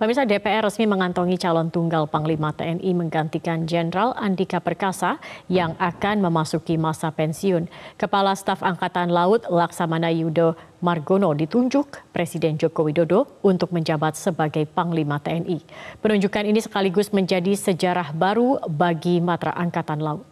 Pemirsa DPR resmi mengantongi calon tunggal Panglima TNI menggantikan Jenderal Andika Perkasa yang akan memasuki masa pensiun. Kepala Staf Angkatan Laut Laksamana Yudo Margono ditunjuk Presiden Joko Widodo untuk menjabat sebagai Panglima TNI. Penunjukan ini sekaligus menjadi sejarah baru bagi Matra Angkatan Laut.